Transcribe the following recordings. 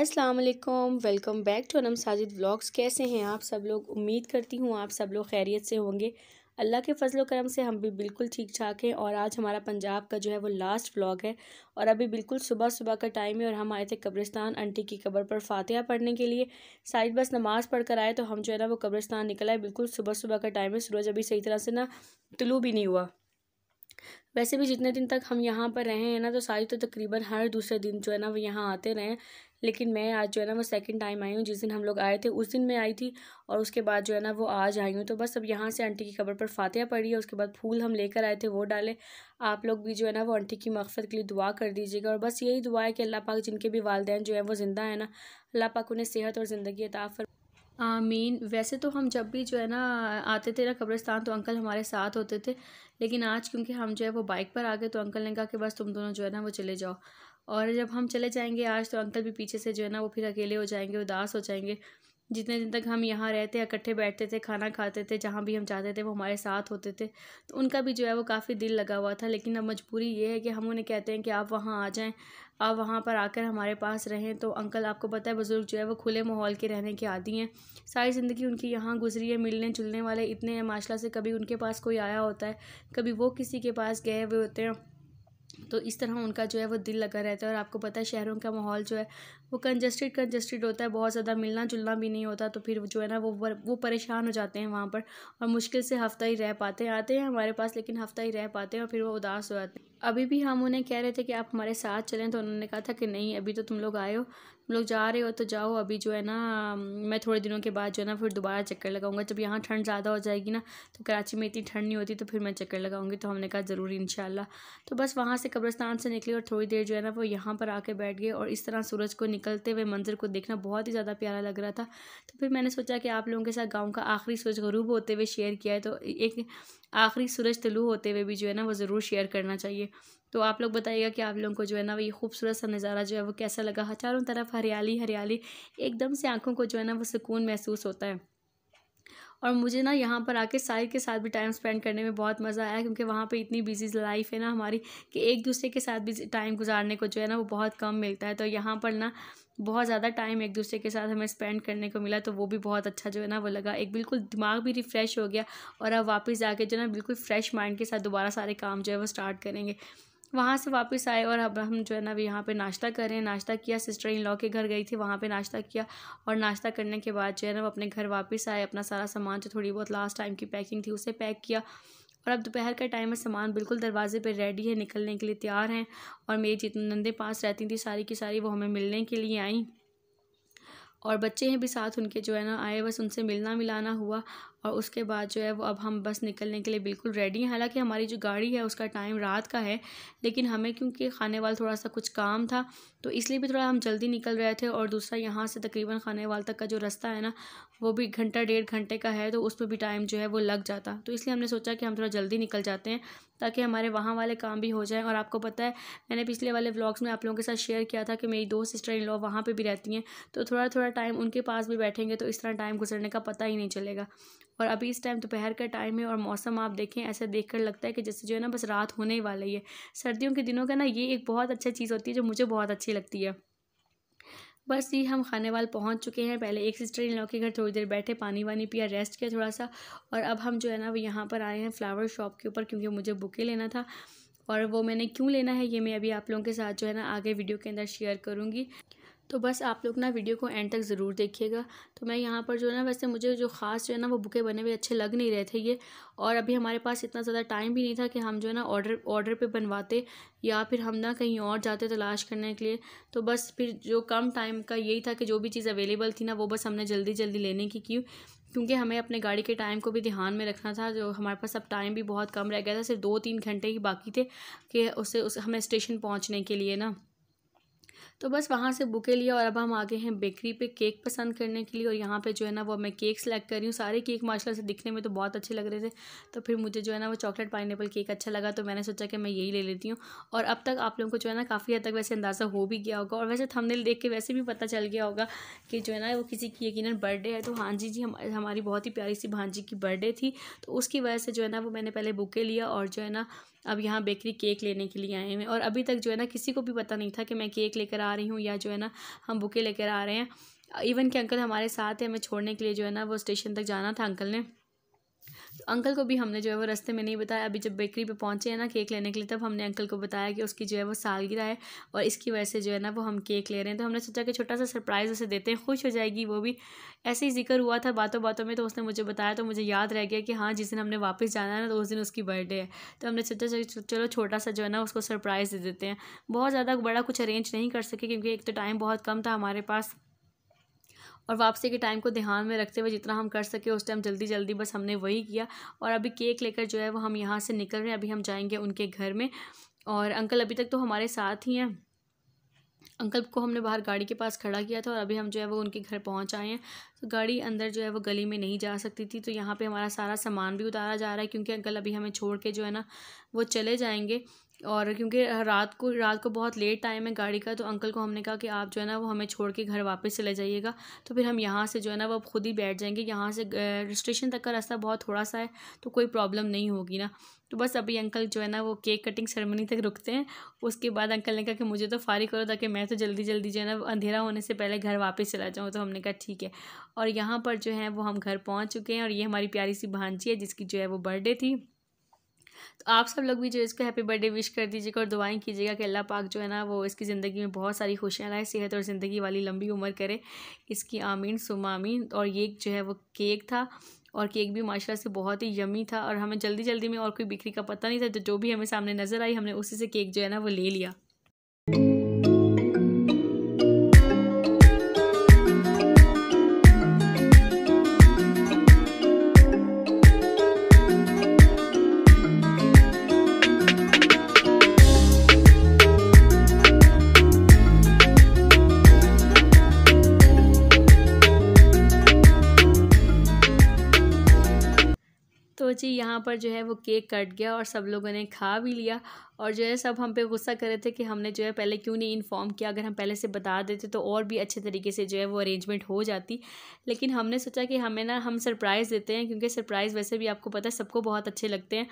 अस्सलाम वालेकुम welcome back to Anam Sajid vlogs कैसे हैं आप सब लोग उम्मीद करती हूँ आप सब लोग खैरियत से होंगे अल्लाह के फ़जल करम से हम भी बिल्कुल ठीक ठाक हैं और आज हमारा पंजाब का जो है वो लास्ट व्लॉग है और अभी बिल्कुल सुबह सुबह का टाइम है और हम आए थे कब्रिस्तान आंटी की कब्र पर फातिहा पढ़ने के लिए साइड बस नमाज़ पढ़ कर आए तो हम जो है ना वो कब्रिस्तान निकला है बिल्कुल सुबह सुबह का टाइम है सूरज अभी सही तरह से ना तुलू भी नहीं हुआ वैसे भी जितने दिन तक हम यहाँ पर रहे हैं ना तो सारी तो तकरीबन हर दूसरे दिन जो है ना वो यहाँ आते रहे लेकिन मैं आज जो है ना वो सेकंड टाइम आई हूँ जिस दिन हम लोग आए थे उस दिन मैं आई थी और उसके बाद जो है ना वो आज आई हूँ तो बस अब यहाँ से आंटी की कबर पर फातिहा पड़ी है उसके बाद फूल हम लेकर आए थे वो डाले आप लोग भी जो है ना वो आंटी की मकफ़त के लिए दुआ कर दीजिएगा और बस यही दुआ है कि अल्लाह पाक जिनके भी वालदेन जो है वो ज़िंदा है ना अल्लाह पाक उन्हें सेहत और ज़िंदगी अता आमीन वैसे तो हम जब भी जो है ना आते थे ना कब्रिस्तान तो अंकल हमारे साथ होते थे लेकिन आज क्योंकि हम जो है वो बाइक पर आ गए तो अंकल ने कहा कि बस तुम दोनों जो है ना वो चले जाओ और जब हम चले जाएंगे आज तो अंकल भी पीछे से जो है ना वो फिर अकेले हो जाएंगे उदास हो जाएंगे जितने दिन तक हम यहाँ रहते इकट्ठे बैठते थे खाना खाते थे जहाँ भी हम जाते थे वो हमारे साथ होते थे तो उनका भी जो है वो काफ़ी दिल लगा हुआ था लेकिन अब मजबूरी ये है कि हम उन्हें कहते हैं कि आप वहाँ आ जाएं आप वहाँ पर आकर हमारे पास रहें तो अंकल आपको पता है बुज़ुर्ग जो है वो खुले माहौल के रहने के आदि हैं सारी ज़िंदगी उनकी यहाँ गुजरी है मिलने जुलने वाले इतने माशाला से कभी उनके पास कोई आया होता है कभी वो किसी के पास गए हुए होते हैं तो इस तरह उनका जो है वो दिल लगा रहता है और आपको पता है शहरों का माहौल जो है वो कंजस्टेड कंजस्टेड होता है बहुत ज़्यादा मिलना जुलना भी नहीं होता तो फिर जो है ना वो वो परेशान हो जाते हैं वहाँ पर और मुश्किल से हफ्ता ही रह पाते हैं आते हैं हमारे पास लेकिन हफ्ता ही रह पाते हैं और फिर वो उदास हो जाते हैं अभी भी हम उन्हें कह रहे थे कि आप हमारे साथ चलें तो उन्होंने कहा था कि नहीं अभी तो तुम लोग आए हो लोग जा रहे हो तो जाओ अभी जो है ना मैं थोड़े दिनों के बाद जो है ना फिर दोबारा चक्कर लगाऊंगा जब यहाँ ठंड ज़्यादा हो जाएगी ना तो कराची में इतनी ठंड नहीं होती तो फिर मैं चक्कर लगाऊंगी तो हमने कहा ज़रूर इन तो बस वहाँ से कब्रस्तान से निकले और थोड़ी देर जो है ना वो यहाँ पर आके बैठ गए और इस तरह सूरज को निकलते हुए मंजर को देखना बहुत ही ज़्यादा प्यारा लग रहा था तो फिर मैंने सोचा कि आप लोगों के साथ गाँव का आखिरी सूरज गरूब होते हुए शेयर किया है तो एक आखिरी सूरज तलु होते हुए भी जो है ना वो ज़रूर शेयर करना चाहिए तो आप लोग बताइएगा कि आप लोगों को जो है ना वो ये खूबसूरत सा नज़ारा जो है वो कैसा लगा चारों तरफ हरियाली हरियाली एकदम से आँखों को जो है ना वो सुकून महसूस होता है और मुझे ना यहाँ पर आके साहिर के साथ भी टाइम स्पेंड करने में बहुत मज़ा आया क्योंकि वहाँ पर इतनी बिजी लाइफ है ना हमारी कि एक दूसरे के साथ भी टाइम गुजारने को जो है ना वो बहुत कम मिलता है तो यहाँ पर ना बहुत ज़्यादा टाइम एक दूसरे के साथ हमें स्पेंड करने को मिला तो वो भी बहुत अच्छा जो है ना वो लगा एक बिल्कुल दिमाग भी रिफ़्रेश हो गया और अब वापस जाके जो है ना बिल्कुल फ्रेश माइंड के साथ दोबारा सारे काम जो है वो स्टार्ट करेंगे वहाँ से वापस आए और अब हम जो है ना अभी यहाँ पे नाश्ता करें नाश्ता किया सिस्टर इन लॉ के घर गई थी वहाँ पे नाश्ता किया और नाश्ता करने के बाद जो है ना वो अपने घर वापस आए अपना सारा सामान जो थोड़ी बहुत लास्ट टाइम की पैकिंग थी उसे पैक किया और अब दोपहर का टाइम है सामान बिल्कुल दरवाजे पर रेडी है निकलने के लिए तैयार हैं और मेरी जितनी नंदे पास रहती थी सारी की सारी वो हमें मिलने के लिए आई और बच्चे हैं भी साथ उनके जो है ना आए बस उनसे मिलना मिलाना हुआ और उसके बाद जो है वो अब हम बस निकलने के लिए बिल्कुल रेडी हैं हालांकि हमारी जो गाड़ी है उसका टाइम रात का है लेकिन हमें क्योंकि खाने वाल थोड़ा सा कुछ काम था तो इसलिए भी थोड़ा हम जल्दी निकल रहे थे और दूसरा यहाँ से तकरीबन वाल तक का जो रास्ता है ना वो भी घंटा डेढ़ घंटे का है तो उस पर भी टाइम जो है वो लग जाता तो इसलिए हमने सोचा कि हम थोड़ा जल्दी निकल जाते हैं ताकि हमारे वहाँ वाले काम भी हो जाएँ और आपको पता है मैंने पिछले वाले ब्लॉग्स में आप लोगों के साथ शेयर किया था कि मेरी दो सिस्टर इन लॉ वहाँ पर भी रहती हैं तो थोड़ा थोड़ा टाइम उनके पास भी बैठेंगे तो इस तरह टाइम गुजरने का पता ही नहीं चलेगा और अभी इस टाइम दोपहर का टाइम है और मौसम आप देखें ऐसा देख कर लगता है कि जैसे जो है ना बस रात होने ही वाली है सर्दियों के दिनों का ना ये एक बहुत अच्छा चीज़ होती है जो मुझे बहुत अच्छी लगती है बस ये हम खाने वाल पहुँच चुके हैं पहले एक सिस्टर इन लॉ के घर थोड़ी देर बैठे पानी वानी पिया रेस्ट किया थोड़ा सा और अब हम जो है ना वो यहाँ पर आए हैं फ्लावर शॉप के ऊपर क्योंकि मुझे बुके लेना था और वो मैंने क्यों लेना है ये मैं अभी आप लोगों के साथ जो है ना आगे वीडियो के अंदर शेयर करूँगी तो बस आप लोग ना वीडियो को एंड तक ज़रूर देखिएगा तो मैं यहाँ पर जो है ना वैसे मुझे जो ख़ास जो है ना वो बुके बने हुए अच्छे लग नहीं रहे थे ये और अभी हमारे पास इतना ज़्यादा टाइम भी नहीं था कि हम जो है ना ऑर्डर ऑर्डर पे बनवाते या फिर हम ना कहीं और जाते तलाश करने के लिए तो बस फिर जो कम टाइम का यही था कि जो भी चीज़ अवेलेबल थी ना वो बस हमने जल्दी जल्दी लेने की क्यों क्योंकि हमें अपने गाड़ी के टाइम को भी ध्यान में रखना था जो हमारे पास अब टाइम भी बहुत कम रह गया था सिर्फ दो तीन घंटे ही बाकी थे कि उसे उस हमें स्टेशन पहुँचने के लिए ना तो बस वहाँ से बुके लिया और अब हम आगे हैं बेकरी पे केक पसंद करने के लिए और यहाँ पे जो है ना वो मैं केक सेलेक्ट कर रही हूँ सारे केक माशाल्लाह से दिखने में तो बहुत अच्छे लग रहे थे तो फिर मुझे जो है ना वो चॉकलेट एपल केक अच्छा लगा तो मैंने सोचा कि मैं यही ले लेती हूँ और अब तक आप लोगों को जो है ना काफ़ी हद तक वैसे अंदाज़ा हो भी गया होगा और वैसे थमनेल देख के वैसे भी पता चल गया होगा कि जो है ना वो किसी की यकीन बर्थडे है तो हाँ जी जी हमारी बहुत ही प्यारी सी भांजी की बर्थडे थी तो उसकी वजह से जो है ना वो मैंने पहले बुके लिया और जो है ना अब यहाँ बेकरी केक लेने के लिए आए हुए और अभी तक जो है ना किसी को भी पता नहीं था कि मैं केक लेकर आ रही हूँ या जो है ना हम बुके लेकर आ रहे हैं इवन के अंकल हमारे साथ हैं हमें छोड़ने के लिए जो है ना वो स्टेशन तक जाना था अंकल ने तो अंकल को भी हमने जो है वो रास्ते में नहीं बताया अभी जब बेकरी पे पहुँचे हैं ना केक लेने के लिए तब हमने अंकल को बताया कि उसकी जो है वो सालगिरह है और इसकी वजह से जो है ना वो हम केक ले रहे हैं तो हमने सोचा कि छोटा सा सरप्राइज़ उसे देते हैं खुश हो जाएगी वो भी ऐसे ही जिक्र हुआ था बातों बातों में तो उसने मुझे बताया तो मुझे याद रह गया कि हाँ जिस दिन हमने वापस जाना है ना तो उस दिन उसकी बर्थडे है तो हमने सोचा चलो छोटा सा जो है ना उसको सरप्राइज़ दे देते हैं बहुत ज़्यादा बड़ा कुछ अरेंज नहीं कर सके क्योंकि एक तो टाइम बहुत कम था हमारे पास और वापसी के टाइम को ध्यान में रखते हुए जितना हम कर सके उस टाइम जल्दी जल्दी बस हमने वही किया और अभी केक लेकर जो है वो हम यहाँ से निकल रहे हैं अभी हम जाएंगे उनके घर में और अंकल अभी तक तो हमारे साथ ही हैं अंकल को हमने बाहर गाड़ी के पास खड़ा किया था और अभी हम जो है वो उनके घर पहुंच आए हैं तो गाड़ी अंदर जो है वो गली में नहीं जा सकती थी तो यहाँ पे हमारा सारा सामान भी उतारा जा रहा है क्योंकि अंकल अभी हमें छोड़ के जो है ना वो चले जाएंगे और क्योंकि रात को रात को बहुत लेट टाइम है गाड़ी का तो अंकल को हमने कहा कि आप जो है ना वो हमें छोड़ के घर वापस चले जाइएगा तो फिर हम यहाँ से जो है ना वो खुद ही बैठ जाएंगे यहाँ से स्टेशन तक का रास्ता बहुत थोड़ा सा है तो कोई प्रॉब्लम नहीं होगी ना तो बस अभी अंकल जो है ना वो केक कटिंग सेरेमनी तक रुकते हैं उसके बाद अंकल ने कहा कि मुझे तो फारिग करो ताकि मैं तो जल्दी जल्दी जो है ना अंधेरा होने से पहले घर वापस चला जाऊँ तो हमने कहा ठीक है और यहाँ पर जो है वो हम घर पहुँच चुके हैं और ये हमारी प्यारी सी भांजी है जिसकी जो है वो बर्थडे थी तो आप सब लोग भी जो इसको हैप्पी बर्थडे विश कर दीजिएगा और दुआएं कीजिएगा कि अल्लाह पाक जो है ना वो इसकी ज़िंदगी में बहुत सारी खुशियाँ लाए सेहत और ज़िंदगी वाली लंबी उम्र करे इसकी आमीन सुमामीन और ये जो है वो केक था और केक भी माशाल्लाह से बहुत ही यमी था और हमें जल्दी जल्दी में और कोई बिक्री का पता नहीं था तो जो भी हमें सामने नज़र आई हमने उसी से केक जो है ना वो ले लिया यहाँ पर जो है वो केक कट गया और सब लोगों ने खा भी लिया और जो है सब हम पे गुस्सा कर रहे थे कि हमने जो है पहले क्यों नहीं इन्फॉर्म किया अगर हम पहले से बता देते तो और भी अच्छे तरीके से जो है वो अरेंजमेंट हो जाती लेकिन हमने सोचा कि हमें ना हम सरप्राइज़ देते हैं क्योंकि सरप्राइज़ वैसे भी आपको पता है सबको बहुत अच्छे लगते हैं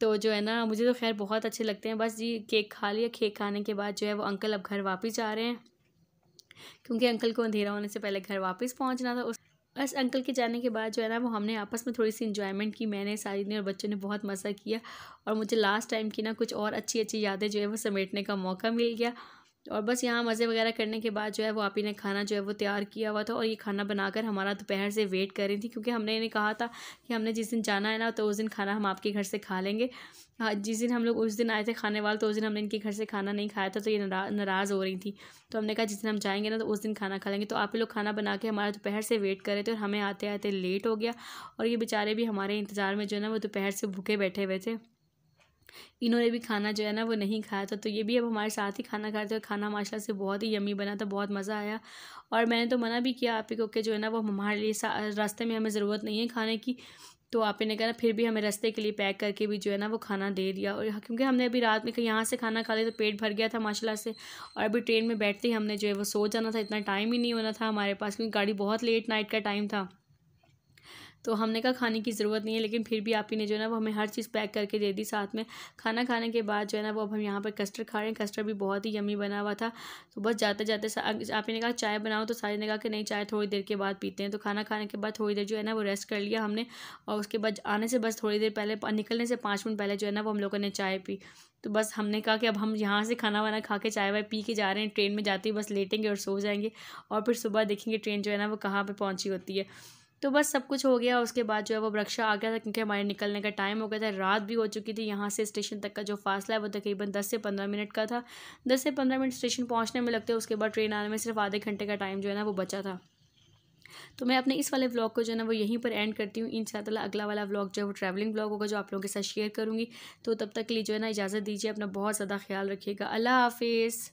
तो जो है ना मुझे तो खैर बहुत अच्छे लगते हैं बस जी केक खा लिया केक खाने के बाद जो है वो अंकल अब घर वापस जा रहे हैं क्योंकि अंकल को अंधेरा होने से पहले घर वापस पहुंचना था उस बस अंकल के जाने के बाद जो है ना वो हमने आपस में थोड़ी सी इन्जॉयमेंट की मैंने सारी ने और बच्चों ने बहुत मज़ा किया और मुझे लास्ट टाइम की ना कुछ और अच्छी अच्छी यादें जो है वो समेटने का मौका मिल गया और बस यहाँ मज़े वगैरह करने के बाद जो है वो आप ही ने खाना जो है वो तैयार किया हुआ था और ये खाना बनाकर हमारा दोपहर से वेट कर रही थी क्योंकि हमने इन्हें कहा था कि हमने जिस दिन जाना है ना तो उस दिन खाना हम आपके घर से खा लेंगे हाँ, जिस दिन हम लोग उस दिन आए थे खाने वाले तो उस दिन हमने इनके घर से खाना नहीं खाया था तो ये नरा, नाराज़ हो रही थी तो हमने कहा जिस दिन हम जाएंगे ना तो उस दिन खाना खा लेंगे तो आप ही लोग खाना बना के हमारा दोपहर से वेट कर रहे थे और हमें आते आते लेट हो गया और ये बेचारे भी हमारे इंतज़ार में जो है ना वो दोपहर से भूखे बैठे हुए थे इन्होंने भी खाना जो है ना वो नहीं खाया था तो ये भी अब हमारे साथ ही खाना खाते और खाना माशाल्लाह से बहुत ही यमी बना था बहुत मज़ा आया और मैंने तो मना भी किया आप ही को कि जो है ना वो हमारे लिए रास्ते में हमें ज़रूरत नहीं है खाने की तो आप ने कहा फिर भी हमें रास्ते के लिए पैक करके भी जो है ना वो खाना दे दिया और क्योंकि हमने अभी रात में यहाँ से खाना खा लिया तो पेट भर गया था माशाला से और अभी ट्रेन में बैठते ही हमने जो है वो सो जाना था इतना टाइम ही नहीं होना था हमारे पास क्योंकि गाड़ी बहुत लेट नाइट का टाइम था तो हमने कहा खाने की ज़रूरत नहीं है लेकिन फिर भी आप ही ने जो है ना वो हमें हर चीज़ पैक करके दे दी साथ में खाना खाने के बाद जो है ना वो अब हम यहाँ पर कस्टर्ड खा रहे हैं कस्टर्ड भी बहुत ही यमी बना हुआ था तो बस जाते जाते आप ही ने कहा चाय बनाओ तो सारी ने कहा कि नहीं चाय थोड़ी देर के बाद पीते हैं तो खाना खाने के बाद थोड़ी देर जो है ना वो रेस्ट कर लिया हमने और उसके बाद आने से बस थोड़ी देर पहले निकलने से पाँच मिनट पहले जो है ना वो हम लोगों ने चाय पी तो बस हमने कहा कि अब हम यहाँ से खाना वाना खा के चाय वाय पी के जा रहे हैं ट्रेन में जाते ही बस लेटेंगे और सो जाएंगे और फिर सुबह देखेंगे ट्रेन जो है ना वो कहाँ पर पहुँची होती है तो बस सब कुछ हो गया उसके बाद जो है वो वृक्षा आ गया था क्योंकि हमारे निकलने का टाइम हो गया था रात भी हो चुकी थी यहाँ से स्टेशन तक का जो फासला है वो तकरीबन दस से पंद्रह मिनट का था दस से पंद्रह मिनट स्टेशन पहुँचने में लगते उसके बाद ट्रेन आने में सिर्फ आधे घंटे का टाइम जो है ना वो बचा था तो मैं अपने इस वाले व्लॉग को जो है ना वो यहीं पर एंड करती हूँ इन अगला वाला व्लॉग जो है वो ट्रैवलिंग व्लॉग होगा जो आप लोगों के साथ शेयर करूँगी तो तब तक के लिए जो है ना इजाज़त दीजिए अपना बहुत ज़्यादा ख्याल रखिएगा अल्लाह हाफिज़